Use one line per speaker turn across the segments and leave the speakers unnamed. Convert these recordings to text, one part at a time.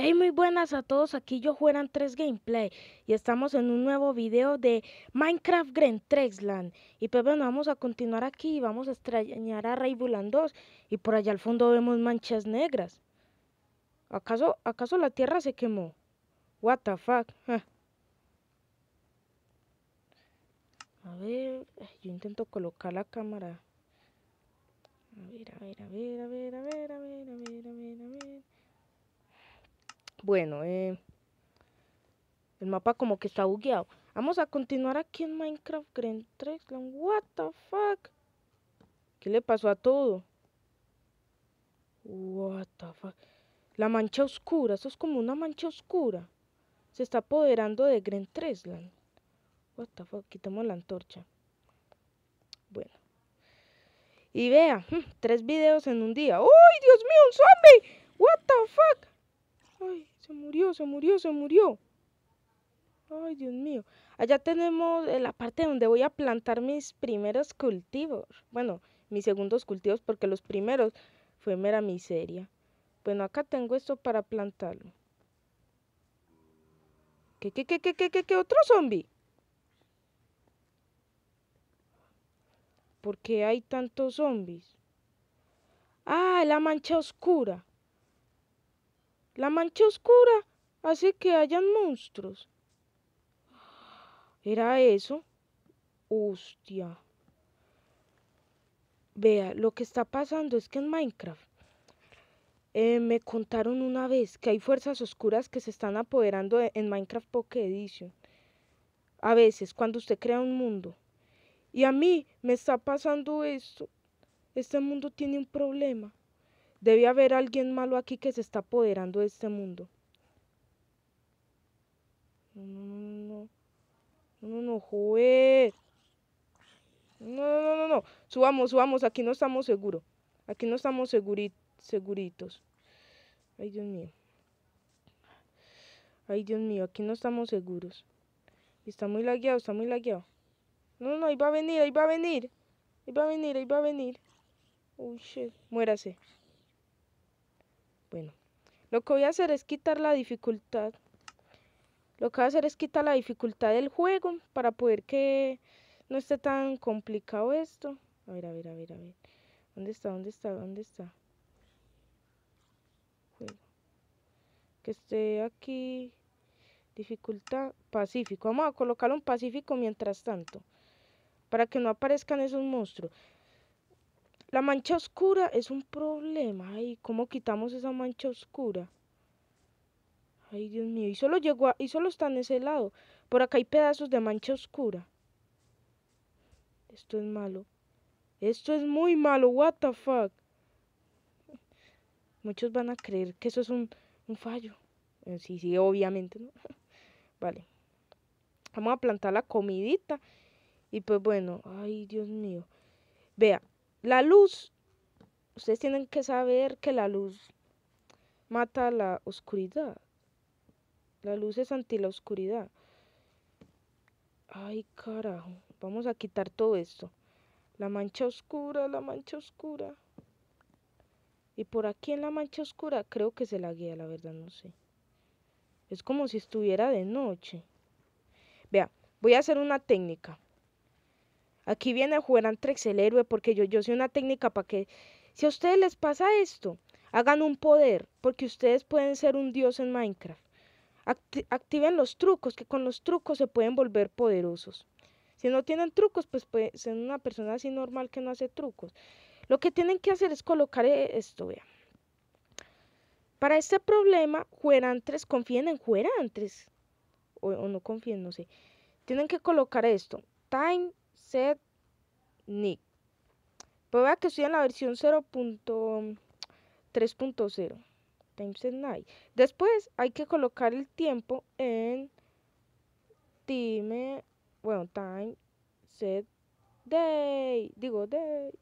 Hey, muy buenas a todos, aquí yo jueran 3 Gameplay y estamos en un nuevo video de Minecraft Grand Trexland. Y pues bueno, vamos a continuar aquí y vamos a extrañar a Ray 2 y por allá al fondo vemos manchas negras. ¿Acaso, acaso la tierra se quemó? What the fuck? A ver, yo intento colocar la cámara. A ver, a ver, a ver, a ver, a ver, a ver, a ver, a ver, a ver. Bueno, eh, el mapa como que está bugueado. Vamos a continuar aquí en Minecraft Grand Tresland. What the fuck? ¿Qué le pasó a todo? What the fuck? La mancha oscura, eso es como una mancha oscura. Se está apoderando de Grand Tresland. What the fuck, quitemos la antorcha. Bueno. Y vea, mm, tres videos en un día. ¡Uy, Dios mío, un zombie! What the fuck? Ay, se murió, se murió, se murió. Ay, Dios mío. Allá tenemos eh, la parte donde voy a plantar mis primeros cultivos. Bueno, mis segundos cultivos porque los primeros fue mera miseria. Bueno, acá tengo esto para plantarlo. ¿Qué, qué, qué, qué, qué, qué, qué otro zombie? ¿Por qué hay tantos zombies? Ah, la mancha oscura. La mancha oscura hace que hayan monstruos. ¿Era eso? Hostia. Vea, lo que está pasando es que en Minecraft eh, me contaron una vez que hay fuerzas oscuras que se están apoderando en Minecraft Pocket Edition. A veces, cuando usted crea un mundo. Y a mí me está pasando esto. Este mundo tiene un problema. Debe haber alguien malo aquí que se está apoderando de este mundo. No, no, no, no. No, no, no, joder. No, no, no, no. Subamos, subamos. Aquí no estamos seguros. Aquí no estamos seguritos. Ay, Dios mío. Ay, Dios mío. Aquí no estamos seguros. Está muy lagueado, está muy lagueado. No, no, ahí va a venir, ahí va a venir. Ahí va a venir, ahí va a venir. Uy, shit. Muérase. Bueno, lo que voy a hacer es quitar la dificultad. Lo que voy a hacer es quitar la dificultad del juego para poder que no esté tan complicado esto. A ver, a ver, a ver, a ver. ¿Dónde está? ¿Dónde está? ¿Dónde está? Que esté aquí. Dificultad Pacífico. Vamos a colocar un Pacífico mientras tanto. Para que no aparezcan esos monstruos. La mancha oscura es un problema. Ay, ¿cómo quitamos esa mancha oscura? Ay, Dios mío. Y solo llegó y solo está en ese lado. Por acá hay pedazos de mancha oscura. Esto es malo. Esto es muy malo. What the fuck. Muchos van a creer que eso es un, fallo. Eh, sí, sí, obviamente, ¿no? Vale. Vamos a plantar la comidita. Y pues bueno, ay, Dios mío. Vea, la luz, ustedes tienen que saber que la luz mata la oscuridad. La luz es anti la oscuridad. Ay, carajo. Vamos a quitar todo esto. La mancha oscura, la mancha oscura. Y por aquí en la mancha oscura creo que se la guía, la verdad, no sé. Es como si estuviera de noche. Vea, voy a hacer una técnica. Aquí viene a jugar el héroe porque yo, yo sé una técnica para que si a ustedes les pasa esto, hagan un poder porque ustedes pueden ser un dios en Minecraft. activen los trucos que con los trucos se pueden volver poderosos. Si no tienen trucos, pues pueden ser una persona así normal que no hace trucos. Lo que tienen que hacer es colocar e-, esto, vean. Para este problema, Juerantres, confíen en Juerantres. O, o no confíen, no sé. Tienen que colocar esto. Time set Puedo Prueba que estoy en la versión 0.3.0. Time set night Después hay que colocar el tiempo en time, bueno, time set day, digo day.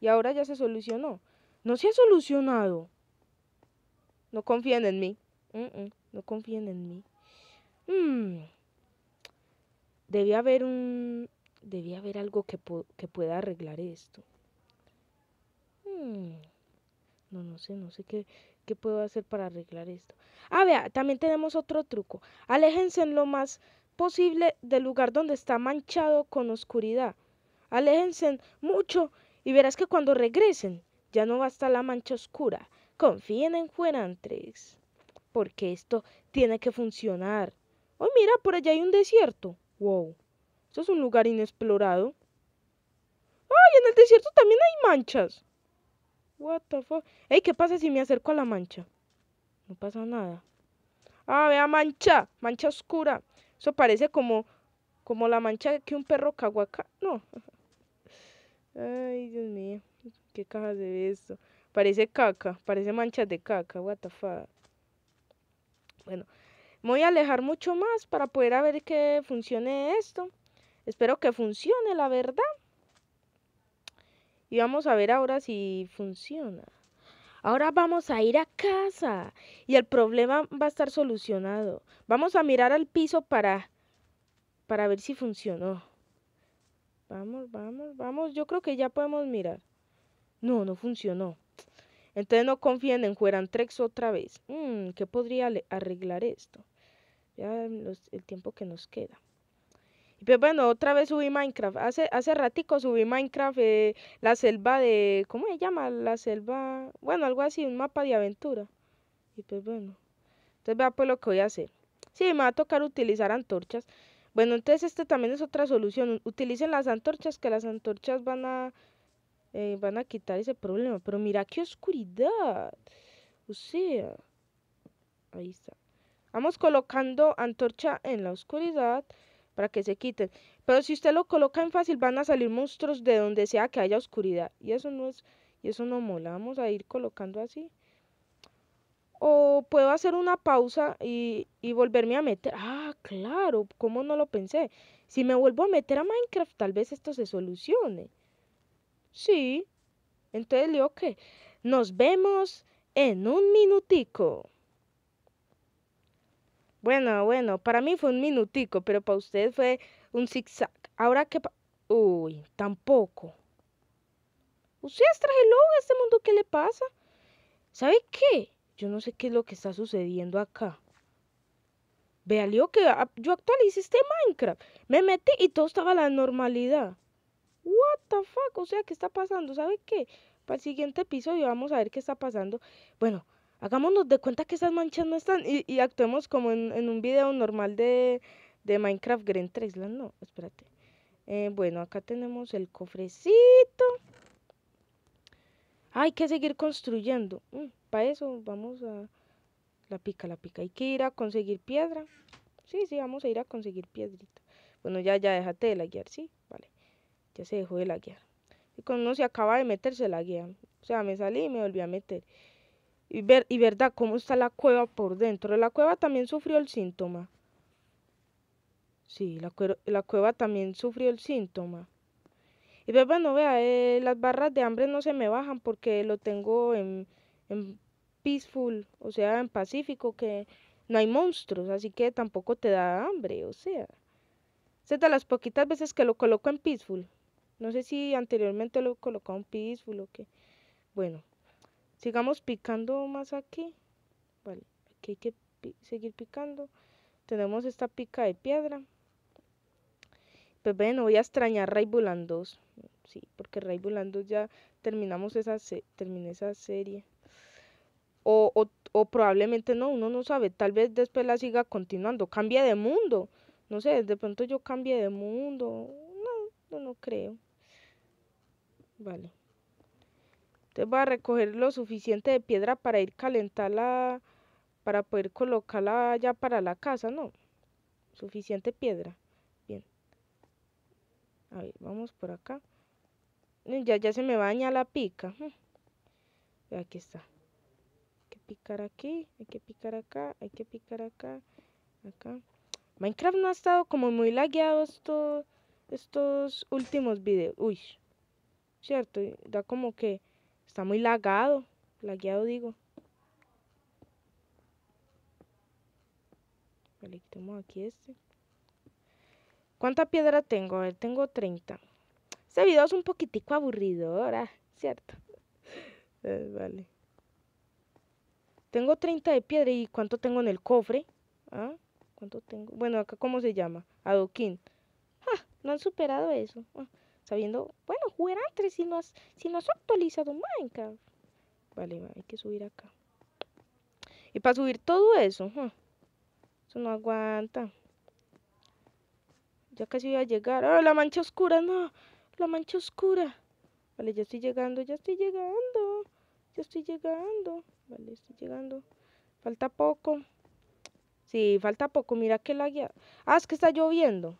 Y ahora ya se solucionó. No se ha solucionado. No confíen en mí. Mm, mm, no confíen en mí. mmm debía haber un... Debía haber algo que, que pueda arreglar esto. Hmm. No, no sé, no sé qué, qué puedo hacer para arreglar esto. Ah, vea, también tenemos otro truco. Aléjense lo más posible del lugar donde está manchado con oscuridad. Aléjense mucho y verás que cuando regresen ya no va a estar la mancha oscura. Confíen en Juan Andrés. porque esto tiene que funcionar. Oh, mira, por allá hay un desierto. Wow, eso es un lugar inexplorado. ¡Ay, en el desierto también hay manchas! What the fuck? Ey, ¿qué pasa si me acerco a la mancha? No pasa nada. Ah, vea mancha, mancha oscura. Eso parece como, como la mancha que un perro caguaca... No. Ay, Dios mío. ¿Qué caja se ve esto? Parece caca, parece manchas de caca. What the fuck? Bueno, voy a alejar mucho más para poder a ver que funcione esto. Espero que funcione, la verdad. Y vamos a ver ahora si funciona. Ahora vamos a ir a casa y el problema va a estar solucionado. Vamos a mirar al piso para, para ver si funcionó. Vamos, vamos, vamos. Yo creo que ya podemos mirar. No, no funcionó. Entonces no confíen en Trex otra vez. Mm, ¿Qué podría arreglar esto? Ya el tiempo que nos queda. Y pues bueno, otra vez subí Minecraft. Hace, hace ratico subí Minecraft, eh, la selva de... ¿Cómo se llama? La selva... Bueno, algo así, un mapa de aventura. Y pues bueno. Entonces vea pues lo que voy a hacer. Sí, me va a tocar utilizar antorchas. Bueno, entonces esta también es otra solución. Utilicen las antorchas, que las antorchas van a... Eh, van a quitar ese problema. Pero mira qué oscuridad. O sea... Ahí está. Vamos colocando antorcha en la oscuridad para que se quiten. Pero si usted lo coloca en fácil, van a salir monstruos de donde sea que haya oscuridad. Y eso no es, y eso no mola. Vamos a ir colocando así. O puedo hacer una pausa y, y volverme a meter. Ah, claro, ¿cómo no lo pensé? Si me vuelvo a meter a Minecraft, tal vez esto se solucione. Sí. Entonces digo que nos vemos en un minutico. Bueno, bueno, para mí fue un minutico, pero para usted fue un zigzag. Ahora que... Uy, tampoco. Usted es a este mundo, ¿qué le pasa? ¿Sabe qué? Yo no sé qué es lo que está sucediendo acá. Vea, que ah, yo actualicé este Minecraft. Me metí y todo estaba a la normalidad. What the fuck? O sea, ¿qué está pasando? ¿Sabe qué? Para el siguiente episodio vamos a ver qué está pasando. Bueno, hagámonos de cuenta que esas manchas no están y, actuemos como en, un video normal de, Minecraft Green 3. No, espérate. Eh, bueno, acá tenemos el cofrecito. hay que seguir construyendo. Mm, Para eso vamos a... La pica, la pica. Hay que ir a conseguir piedra. Sí, sí, vamos a ir a conseguir piedrita. Bueno, ya, ya, déjate de laguear, sí, vale. Ya se dejó de laguear. Y cuando uno se acaba de meterse la guía O sea, me salí y me volví a meter y, ver, y verdad cómo está la cueva por dentro. La cueva también sufrió el síntoma. Sí, la, cueva, la cueva también sufrió el síntoma. Y bueno, vea, eh, las barras de hambre no se me bajan porque lo tengo en, en peaceful, o sea, en pacífico, que no hay monstruos, así que tampoco te da hambre, o sea. Es de las poquitas veces que lo coloco en peaceful. No sé si anteriormente lo he en peaceful o qué. Bueno, sigamos picando más aquí vale aquí hay que seguir picando tenemos esta pica de piedra pues bueno, voy a extrañar Ray 2 sí porque Ray 2 ya terminamos esa se terminé esa serie o, probablemente no, uno no sabe, tal vez después la siga continuando, cambia de mundo, no sé, de pronto yo cambie de mundo, no, no, no creo. Vale. Entonces voy a recoger lo suficiente de piedra para ir calentarla, para poder colocarla ya para la casa, ¿no? Suficiente piedra. Bien. A ver, vamos por acá. Mm, ya, ya se me baña la pica. Mm. Aquí está. Hay que picar aquí, hay que picar acá, hay que picar acá, acá. Minecraft no ha estado como muy lagueado estos últimos videos. Uy, cierto, da como que Está muy lagado. Lagueado, digo. Vale, aquí este. ¿Cuánta piedra tengo? A ver, tengo 30. Este video es un poquitico aburrido ahora, ¿cierto? Ah, vale. Tengo 30 de piedra y ¿cuánto tengo en el cofre? ¿Ah? ¿Cuánto tengo? Bueno, acá ¿cómo se llama? Adoquín. ¡Ah! No han superado eso. Ah sabiendo, bueno, jugar antes si no has, si no has actualizado Minecraft. Vale, hay que subir acá. Y para subir todo eso, eso no aguanta. Ya casi voy a llegar. ¡Ah, la mancha oscura! ¡No! ¡La mancha oscura! Vale, ya estoy llegando, ya estoy llegando. Ya estoy llegando. Vale, estoy llegando. Falta poco. Sí, falta poco. Mira que la guía. Ah, es que está lloviendo.